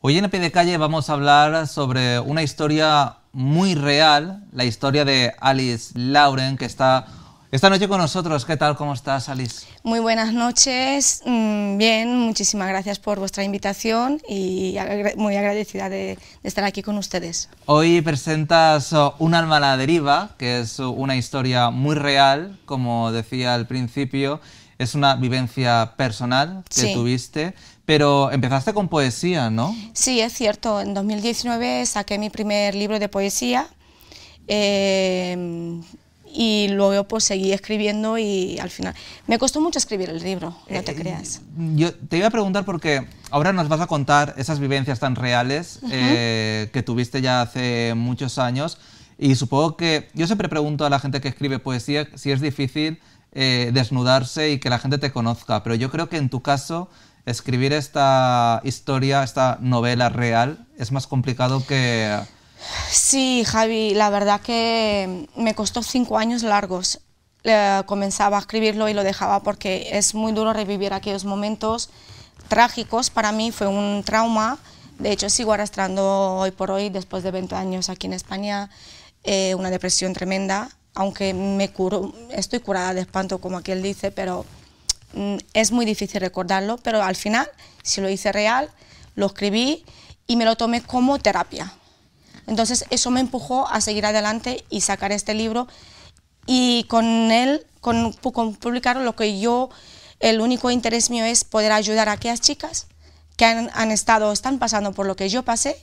Hoy en el pie de calle vamos a hablar sobre una historia muy real, la historia de Alice Lauren, que está esta noche con nosotros. ¿Qué tal? ¿Cómo estás, Alice? Muy buenas noches, mm, bien, muchísimas gracias por vuestra invitación y muy agradecida de, estar aquí con ustedes. Hoy presentas uh, Un alma a la deriva, que es una historia muy real, como decía al principio, es una vivencia personal que tuviste, pero empezaste con poesía, ¿no? Sí, es cierto. En 2019 saqué mi primer libro de poesía eh, y luego pues seguí escribiendo y al final... Me costó mucho escribir el libro, no te eh, eh, creas. Yo te iba a preguntar porque ahora nos vas a contar esas vivencias tan reales que tuviste ya hace muchos años y supongo que... Yo siempre pregunto a la gente que escribe poesía si es difícil desnudarse y que la gente te conozca, pero yo creo que en tu caso escribir esta historia, esta novela real, es más complicado que... Sí, Javi, la verdad que me costó cinco años largos. comenzaba a escribirlo y lo dejaba porque es muy duro revivir aquellos momentos trágicos. Para mí fue un trauma. De hecho, sigo arrastrando hoy por hoy, después de 20 años aquí en España, eh, una depresión tremenda. Aunque me curo, estoy curada de espanto, como aquí él dice, pero Mm, es muy difícil recordarlo, pero al final, si lo hice real, lo escribí y me lo tomé como terapia. Entonces eso me empujó a seguir adelante y sacar este libro y con él, con, con publicarlo, lo que yo, el único interés mío es poder ayudar a aquellas chicas que han, han estado, están pasando por lo que yo pasé,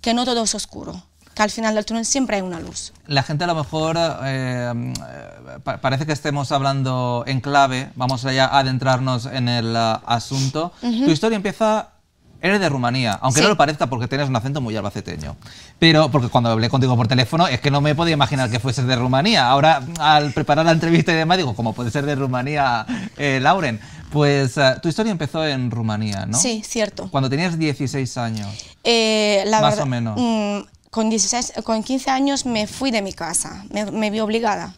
que no todo es oscuro, que al final del túnel siempre hay una luz. La gente a lo mejor eh, eh, parece que estemos hablando en clave, vamos allá a adentrarnos en el eh, asunto. Tu historia empieza Eres de Rumanía, aunque no lo parezca porque tienes un acento muy albaceteño. Pero, porque cuando hablé contigo por teléfono es que no me podía imaginar que fueses de Rumanía. Ahora, al preparar la entrevista y demás, digo, ¿cómo puede ser de Rumanía, Lauren? Pues tu historia empezó en Rumanía, ¿no? Sí, cierto. Cuando tenías 16 años. más o menos. Mm, con, 15 años me fui de mi casa, me, vi obligada.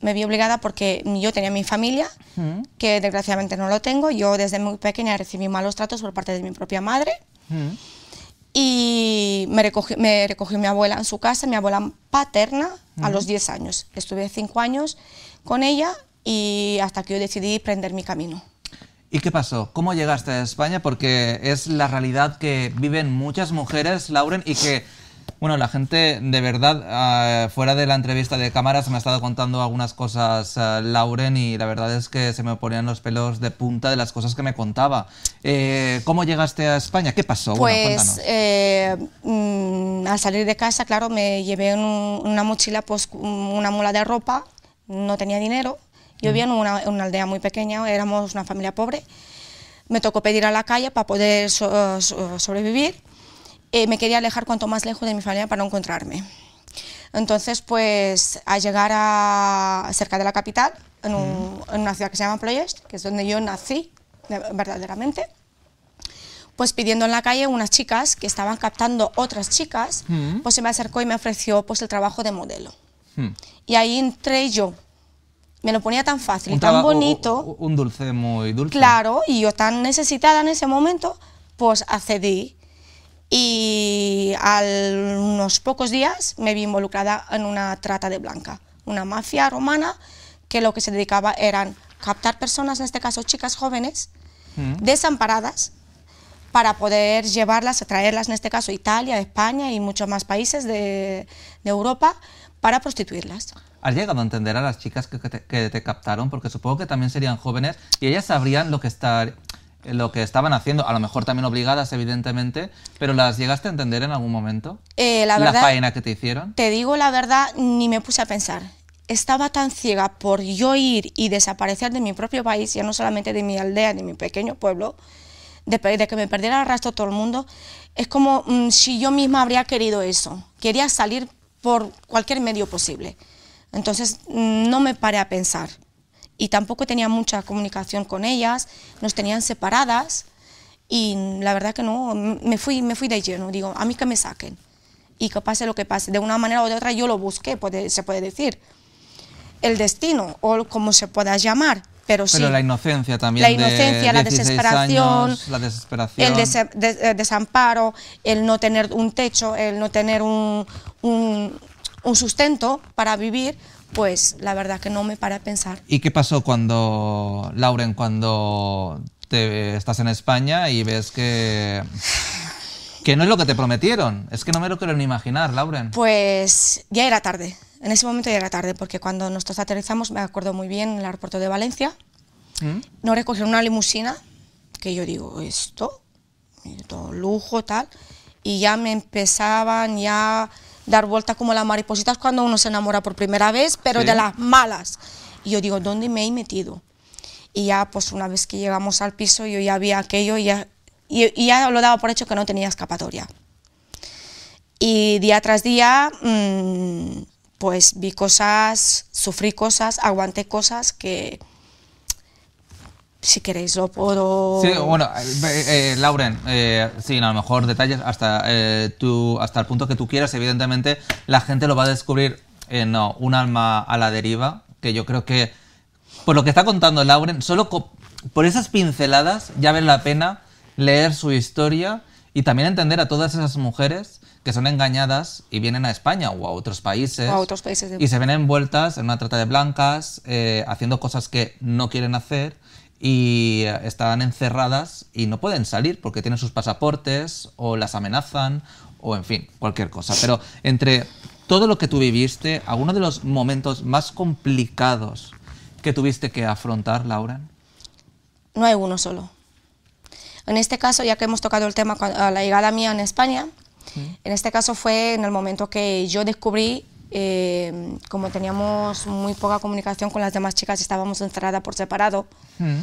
Me vi obligada porque yo tenía mi familia, mm. que desgraciadamente no lo tengo. Yo desde muy pequeña recibí malos tratos por parte de mi propia madre. Mm. Y me recogió, mi abuela en su casa, mi abuela paterna, a los 10 mm. años. Estuve 5 años con ella y hasta que yo decidí prender mi camino. ¿Y qué pasó? ¿Cómo llegaste a España? Porque es la realidad que viven muchas mujeres, Lauren, y que bueno, la gente de verdad, eh, fuera de la entrevista de cámaras, me ha estado contando algunas cosas eh, Lauren y la verdad es que se me ponían los pelos de punta de las cosas que me contaba. Eh, ¿Cómo llegaste a España? ¿Qué pasó? Pues mm, al salir de casa, claro, me llevé una mochila, pues mm, una mula de ropa, no tenía dinero. Yo vivía en una, aldea muy pequeña, éramos una familia pobre. Me tocó pedir a la calle para poder sobrevivir eh, me quería alejar cuanto más lejos de mi familia para no encontrarme. Entonces, pues al llegar a cerca de la capital, en, una ciudad que se llama Ployest, que es donde yo nací verdaderamente, pues pidiendo en la calle unas chicas que estaban captando otras chicas, pues se me acercó y me ofreció pues el trabajo de modelo. Y ahí entré yo. Me lo ponía tan fácil, tan bonito. Un dulce muy dulce. Claro, y yo tan necesitada en ese momento, pues accedí y a unos pocos días me vi involucrada en una trata de blanca, una mafia romana que lo que se dedicaba eran captar personas, en este caso chicas jóvenes, mm. desamparadas, para poder llevarlas, traerlas en este caso a Italia, España y muchos más países de, Europa para prostituirlas. ¿Has llegado a entender a las chicas que, que, te, captaron? Porque supongo que también serían jóvenes y ellas sabrían lo que, está lo que estaban haciendo, a lo mejor también obligadas, evidentemente, pero ¿las llegaste a entender en algún momento? Eh, la, faena que te hicieron. Te digo la verdad, ni me puse a pensar. Estaba tan ciega por yo ir y desaparecer de mi propio país, ya no solamente de mi aldea, de mi pequeño pueblo, de, que me perdiera el rastro todo el mundo. Es como mm, si yo misma habría querido eso. Quería salir por cualquier medio posible. Entonces mm, no me paré a pensar y tampoco tenía mucha comunicación con ellas, nos tenían separadas y la verdad que no, me fui, me fui de lleno, digo, a mí que me saquen y que pase lo que pase, de una manera o de otra yo lo busqué, se puede decir, el destino o como se pueda llamar. Pero, pero la inocencia también. La inocencia, la, desesperación, la desesperación. El eh, desamparo, el no tener un techo, el no tener un un sustento para vivir, pues la verdad que no me para pensar. ¿Y qué pasó cuando, Lauren, cuando te, estás en España y ves que... Que no es lo que te prometieron. Es que no me lo quiero ni imaginar, Lauren. Pues ya era tarde. En ese momento ya era tarde, porque cuando nosotros aterrizamos, me acuerdo muy bien, en el aeropuerto de Valencia, ¿Mm? no nos recogieron una limusina, que yo digo, esto, todo lujo, tal, y ya me empezaban ya dar vueltas como las maripositas cuando uno se enamora por primera vez, pero de las malas. Y yo digo, ¿dónde me he metido? Y ya, pues una vez que llegamos al piso, yo ya vi aquello y ya, ya lo daba por hecho que no tenía escapatoria. Y día tras día, mm, pues vi cosas, sufrí cosas, aguanté cosas que si queréis lo puedo... Sí, bueno, eh, eh, eh, Lauren, sí, a lo mejor detalles hasta, tú, hasta el punto que tú quieras, evidentemente la gente lo va a descubrir en Un alma a la deriva, que yo creo que por lo que está contando Lauren, solo por esas pinceladas ya vale la pena leer su historia y también entender a todas esas mujeres que son engañadas y vienen a España o a otros países, a otros países y se ven envueltas en una trata de blancas, haciendo cosas que no quieren hacer y eh, están encerradas y no pueden salir porque tienen sus pasaportes o las amenazan o en fin, cualquier cosa. Pero entre todo lo que tú viviste, ¿alguno de los momentos más complicados que tuviste que afrontar, Laura? No hay uno solo. En este caso, ya que hemos tocado el tema a la llegada mía en España, en este caso fue en el momento que yo descubrí eh, como teníamos muy poca comunicación con las demás chicas y estábamos encerradas por separado, mm.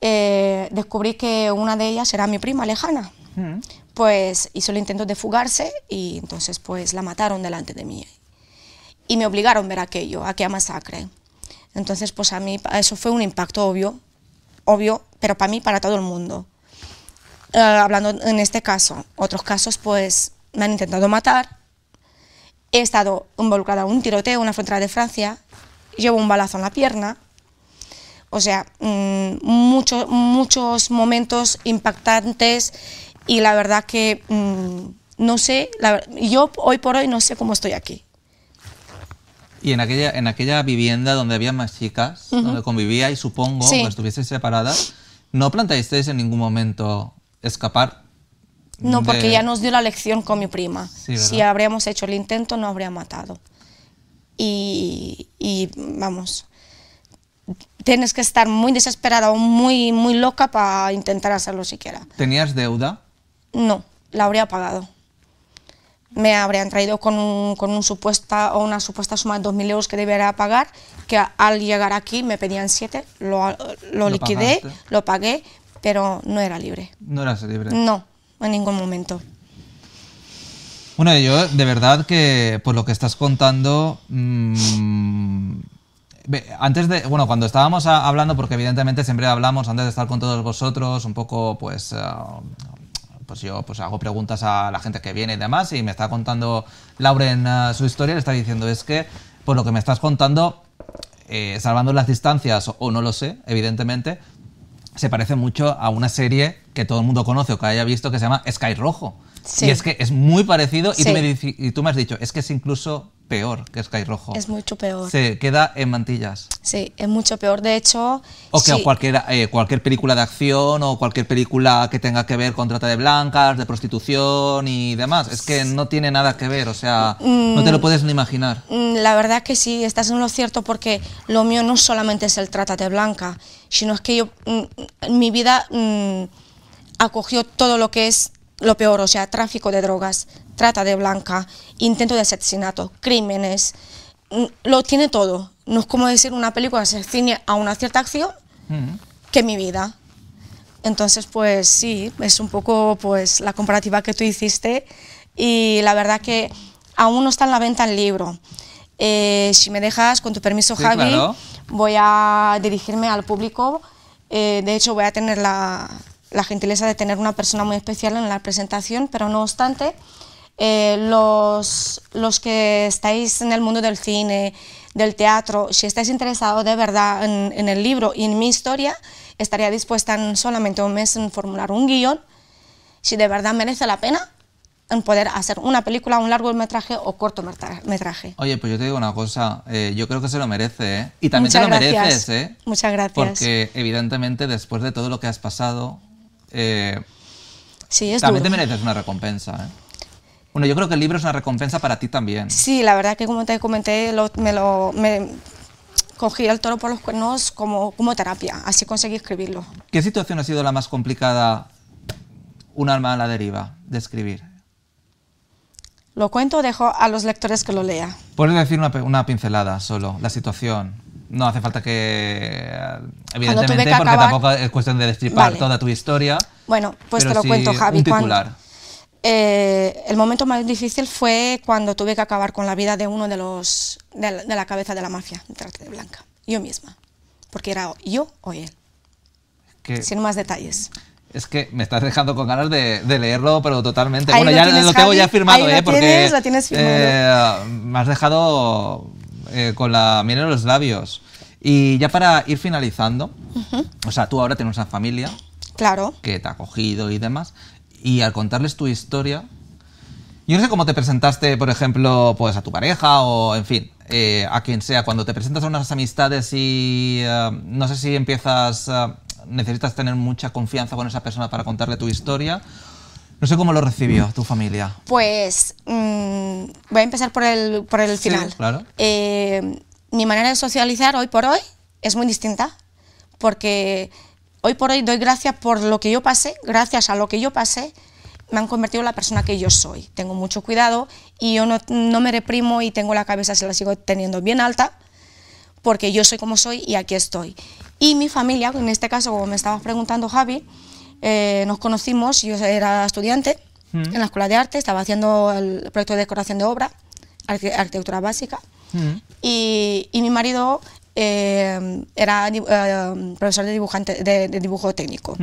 eh, descubrí que una de ellas era mi prima lejana. Mm. Pues hizo el intento de fugarse y entonces pues la mataron delante de mí. Y me obligaron a ver aquello, aquella masacre. Entonces pues a mí eso fue un impacto obvio, obvio, pero para mí, para todo el mundo. Eh, hablando en este caso, otros casos pues me han intentado matar, he estado involucrada en un tiroteo en una frontera de Francia, llevo un balazo en la pierna, o sea, mm, muchos, muchos momentos impactantes y la verdad que mm, no sé, yo hoy por hoy no sé cómo estoy aquí. Y en aquella, en aquella vivienda donde había más chicas, donde convivía y supongo, que estuvieseis separadas, ¿no planteasteis en ningún momento escapar? No, porque ya nos dio la lección con mi prima. si habríamos hecho el intento, no habría matado. Y, vamos, tienes que estar muy desesperada o muy, muy loca para intentar hacerlo siquiera. ¿Tenías deuda? No, la habría pagado. Me habrían traído con, un, con o una supuesta suma de 2.000 euros que debería pagar, que al llegar aquí me pedían 7, lo, liquidé, lo pagué, pero no era libre. ¿No eras libre? No en ningún momento. Bueno, yo de verdad que por lo que estás contando... Mm, antes de, bueno, cuando estábamos hablando, porque evidentemente siempre hablamos antes de estar con todos vosotros, un poco pues... Eh, pues yo pues hago preguntas a la gente que viene y demás y me está contando Lauren en eh, su historia, le está diciendo es que por lo que me estás contando, eh, salvando las distancias o no lo sé, evidentemente, se parece mucho a una serie que todo el mundo conoce o que haya visto que se llama Sky Rojo. Sí. Y es que es muy parecido y, tú me, y, tú me, has dicho, es que es incluso peor que Sky Rojo. Es mucho peor. Se queda en mantillas. Sí, es mucho peor. De hecho... O que cualquier, eh, cualquier película de acción o cualquier película que tenga que ver con trata de blancas, de prostitución y demás. Es que no tiene nada que ver, o sea, no te lo mm. puedes ni imaginar. Mm, la verdad que sí, estás en lo cierto porque lo mío no solamente es el trata de blancas, sino es que yo, mm, mi vida acogió todo lo que es lo peor, o sea, tráfico de drogas, trata de blanca, intento de asesinato, crímenes, mm, lo tiene todo. No es como decir una película se cine a una cierta acción que mi vida. Entonces, pues sí, es un poco pues la comparativa que tú hiciste y la verdad que aún no está en la venta el libro. Eh, si me dejas, con tu permiso, Javi, voy a dirigirme al público. Eh, de hecho, voy a tener la, la gentileza de tener una persona muy especial en la presentación, pero no obstante, eh, los, los que estáis en el mundo del cine, del teatro, si estáis interesados de verdad en, el libro y en mi historia, estaría dispuesta en solamente un mes en formular un guión, si de verdad merece la pena, en poder hacer una película, un largo metraje... o corto metraje. Oye, pues yo te digo una cosa, eh, yo creo que se lo merece, ¿eh? Y también Muchas se lo gracias. mereces, ¿eh? Muchas gracias. Porque evidentemente después de todo lo que has pasado, eh, sí, es también te mereces una recompensa. ¿eh? Bueno, yo creo que el libro es una recompensa para ti también. Sí, la verdad que como te comenté, me lo cogí el toro por los cuernos como, como terapia, así conseguí escribirlo. ¿Qué situación ha sido la más complicada, un alma a la deriva, de escribir? Lo cuento, dejo a los lectores que lo lean. Puedes decir una, una pincelada solo, la situación no hace falta que. Evidentemente, porque tampoco es cuestión de destripar toda tu historia. Bueno, pues te lo cuento, Javi. Eh, el momento más difícil fue cuando tuve que acabar con la vida de uno de los. de la, cabeza de la mafia, de Trate de Blanca. Yo misma. Porque era yo o él. Sin más detalles. Es que me estás dejando con ganas de, leerlo, pero totalmente. bueno, ya lo tengo ya firmado, ¿eh? Lo porque, tienes, lo tienes firmado. Eh, me has dejado eh, con la miel los labios. Y ya para ir finalizando, o sea, tú ahora tienes una familia. Que te ha acogido y demás. Y al contarles tu historia, yo no sé cómo te presentaste, por ejemplo, pues a tu pareja o, en fin, eh, a quien sea. Cuando te presentas a unas amistades y eh, no sé si empiezas, eh, necesitas tener mucha confianza con esa persona para contarle tu historia. No sé cómo lo recibió tu familia. Pues mm, voy a empezar por el, por final. Claro mi manera de socializar hoy por hoy es muy distinta, porque hoy por hoy doy gracias por lo que yo pasé, gracias a lo que yo pasé, me han convertido en la persona que yo soy. Tengo mucho cuidado y yo no, me reprimo y tengo la cabeza, se la sigo teniendo bien alta, porque yo soy como soy y aquí estoy. Y mi familia, en este caso, como me estabas preguntando Javi, eh, nos conocimos, yo era estudiante mm. en la Escuela de Arte, estaba haciendo el proyecto de decoración de obra, arquitectura básica, y, mi marido eh, era eh, profesor de, dibujante, de, dibujo técnico.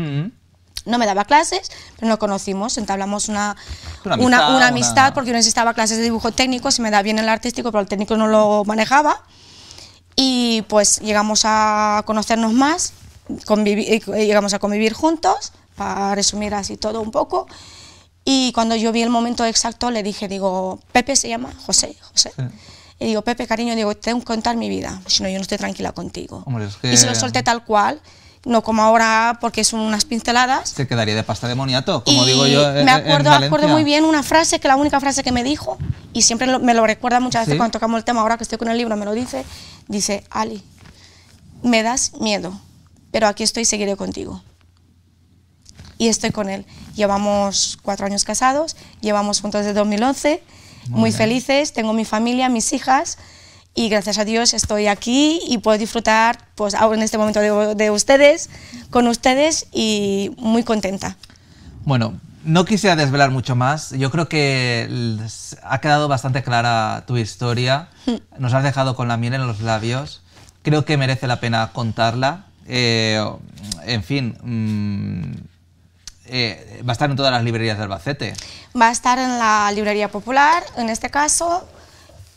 No me daba clases, pero nos conocimos, entablamos una, una amistad, una, amistad porque yo necesitaba clases de dibujo técnico, Si me da bien el artístico, pero el técnico no lo manejaba. Y pues llegamos a conocernos más, eh, llegamos a convivir juntos, para resumir así todo un poco. Y cuando yo vi el momento exacto, le dije, digo, Pepe se llama José, José. Y digo, Pepe, cariño, digo, tengo que contar mi vida, si no, yo no estoy tranquila contigo. Y se lo solté tal cual, no como ahora porque son unas pinceladas. Te quedaría de pasta demoniato, como digo yo. Eh, me eh, acuerdo, me acuerdo muy bien una frase, que la única frase que me dijo, y siempre me lo recuerda muchas veces cuando tocamos el tema, ahora que estoy con el libro, me lo dice, dice, Ali, me das miedo, pero aquí estoy seguido seguiré contigo. Y estoy con él. Llevamos cuatro años casados, llevamos juntos desde 2011 muy, felices, tengo mi familia, mis hijas y gracias a Dios estoy aquí y puedo disfrutar pues ahora en este momento de, ustedes, con ustedes y muy contenta. Bueno, no quisiera desvelar mucho más. Yo creo que ha quedado bastante clara tu historia. Nos has dejado con la miel en los labios. Creo que merece la pena contarla. Eh, en fin, mm, eh, va a estar en todas las librerías de Albacete. Va a estar en la librería popular, en este caso,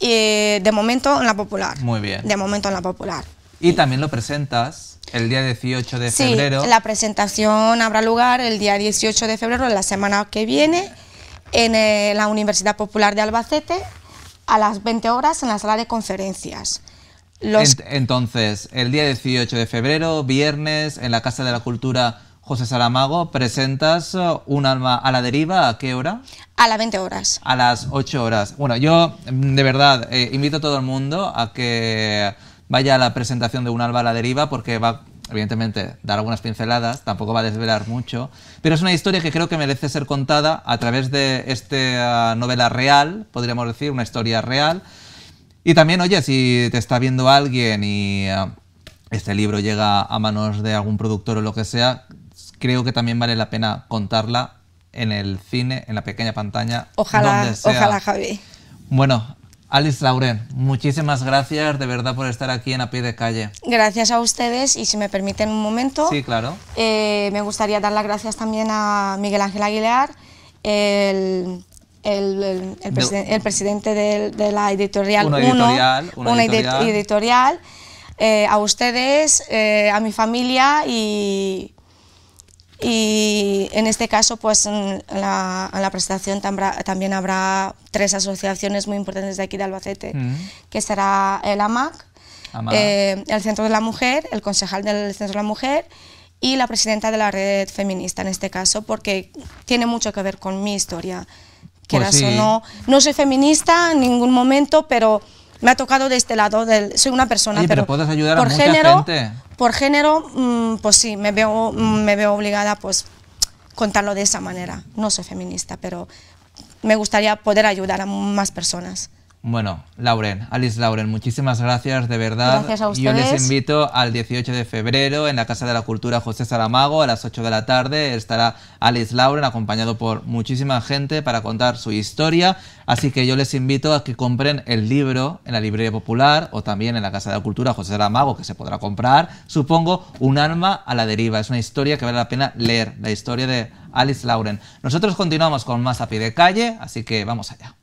y eh, de momento en la popular. Muy bien. De momento en la popular. Y también lo presentas el día 18 de sí, febrero. la presentación habrá lugar el día 18 de febrero, la semana que viene, en eh, la Universidad Popular de Albacete, a las 20 horas en la sala de conferencias. entonces, el día 18 de febrero, viernes, en la Casa de la Cultura José Saramago, presentas uh, Un alma a la deriva, ¿a qué hora? A las 20 horas. A las 8 horas. Bueno, yo mm, de verdad eh, invito a todo el mundo a que vaya a la presentación de Un alma a la deriva porque va evidentemente, dar algunas pinceladas, tampoco va a desvelar mucho, pero es una historia que creo que merece ser contada a través de esta uh, novela real, podríamos decir, una historia real. Y también, oye, si te está viendo alguien y uh, este libro llega a manos de algún productor o lo que sea, creo que también vale la pena contarla en el cine, en la pequeña pantalla. Ojalá, ojalá, Javi. Bueno, Alice Lauren, muchísimas gracias de verdad por estar aquí en A Pie de Calle. Gracias a ustedes y si me permiten un momento. Sí, claro. Eh, me gustaría dar las gracias también a Miguel Ángel Aguilar, el, presidente de, la editorial una editorial, una editorial. Eh, a ustedes, eh, a mi familia y y en este caso pues en la, presentación también habrá tres asociaciones muy importantes de aquí de Albacete, que será el AMAC, eh, el Centro de la Mujer, el concejal del Centro de la Mujer y la presidenta de la red feminista en este caso, porque tiene mucho que ver con mi historia. Pues que no, no soy feminista en ningún momento, pero me ha tocado de este lado, del, soy una persona, pero, puedes ayudar por género, Por mm, género, pues sí, me veo, mm, me veo obligada pues contarlo de esa manera. No soy feminista, pero me gustaría poder ayudar a más personas. Bueno, Lauren, Alice Lauren, muchísimas gracias de verdad. Gracias a ustedes. Yo les invito al 18 de febrero en la Casa de la Cultura José Saramago a las 8 de la tarde. Estará Alice Lauren acompañado por muchísima gente para contar su historia. Así que yo les invito a que compren el libro en la Librería Popular o también en la Casa de la Cultura José Saramago, que se podrá comprar. Supongo, Un alma a la deriva. Es una historia que vale la pena leer, la historia de Alice Lauren. Nosotros continuamos con más a pie de calle, así que vamos allá.